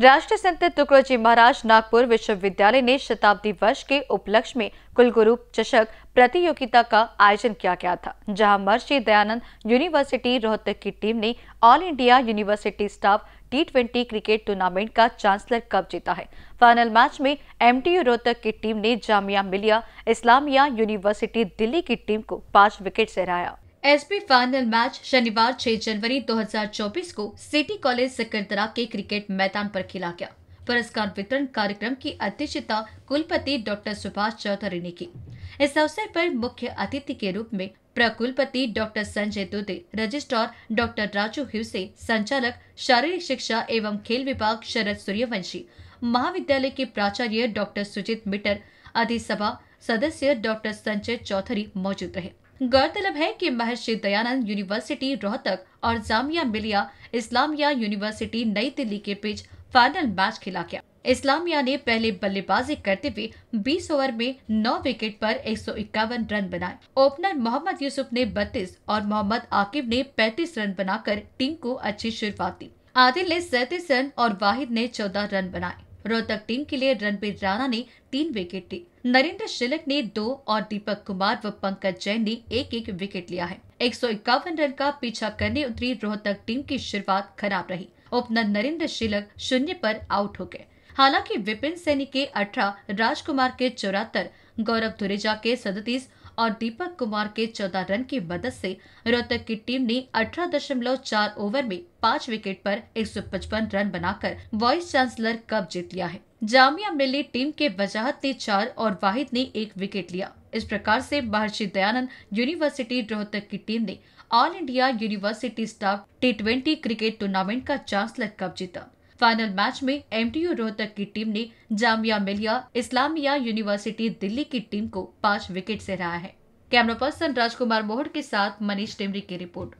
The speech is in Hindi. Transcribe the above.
राष्ट्रीय संत तुकड़ोजी महाराज नागपुर विश्वविद्यालय ने शताब्दी वर्ष के उपलक्ष्य में कुलगुरु चषक प्रतियोगिता का आयोजन किया गया था जहां महर्षि दयानंद यूनिवर्सिटी रोहतक की टीम ने all India university staff T twenty cricket tournament का चांसलर कप जीता है फाइनल मैच में एमटीयू रोहतक की टीम ने जामिया मिलिया इस्लामिया यूनिवर्सिटी दिल्ली की टीम को पांच विकेट से हराया एसपी फाइनल मैच शनिवार 6 जनवरी 2024 को सिटी कॉलेज सिकंदरा के क्रिकेट मैदान पर खेला गया पुरस्कार वितरण कार्यक्रम की अध्यक्षता कुलपति डॉक्टर सुभाष चौधरी ने की इस अवसर पर मुख्य अतिथि के रूप में प्रकुलपति doctor Sanjay Dude registrar doctor Raju Hivse संचालक शारीरिक शिक्षा एवं खेल विभाग शरद सूर्यवंशी महाविद्यालय के प्राचार्य डॉक्टर सुजीत मिटर अधिसभा सदस्य डॉक्टर संजय चौधरी मौजूद रहे गौरतलब है कि महर्षि दयानंद यूनिवर्सिटी रोहतक और जामिया मिलिया इस्लामिया यूनिवर्सिटी नई दिल्ली के बीच फाइनल मैच खेला गया इस्लामिया ने पहले बल्लेबाजी करते हुए 20 ओवर में 9 विकेट पर एक रन बनाए ओपनर मोहम्मद यूसुफ ने 32 और मोहम्मद आकिब ने 35 रन बनाकर टीम को अच्छी शुरुआत दी आदिल ने सैतीस रन और वाहिद ने 14 रन बनाए रोहतक टीम के लिए रणबीर राणा ने तीन विकेट ली नरेंद्र शिलक ने दो और दीपक कुमार व पंकज जैन ने एक एक विकेट लिया है एक रन का पीछा करने उतरी रोहतक टीम की शुरुआत खराब रही ओपनर नरेंद्र शिलक शून्य पर आउट हो गए हालांकि विपिन सैनी के अठारह राजकुमार के चौरातर गौरव धुरेजा के सदतीस और दीपक कुमार के चौदह रन की मदद से रोहतक की टीम ने चार ओवर में पाँच विकेट पर पचपन रन बनाकर वाइस चांसलर कप जीत लिया है जामिया मिली टीम के वजाहत ने चार और वाहिद ने एक विकेट लिया इस प्रकार से महर्षि दयानंद यूनिवर्सिटी रोहतक की टीम ने all India university staff T cricket tournament का चांसलर कप जीता फाइनल मैच में एमटीयू रोहतक की टीम ने जामिया मिलिया इस्लामिया यूनिवर्सिटी दिल्ली की टीम को पांच विकेट से रहा है कैमरा पर्सन राजकुमार मोहड़ के साथ मनीष टेमरी की रिपोर्ट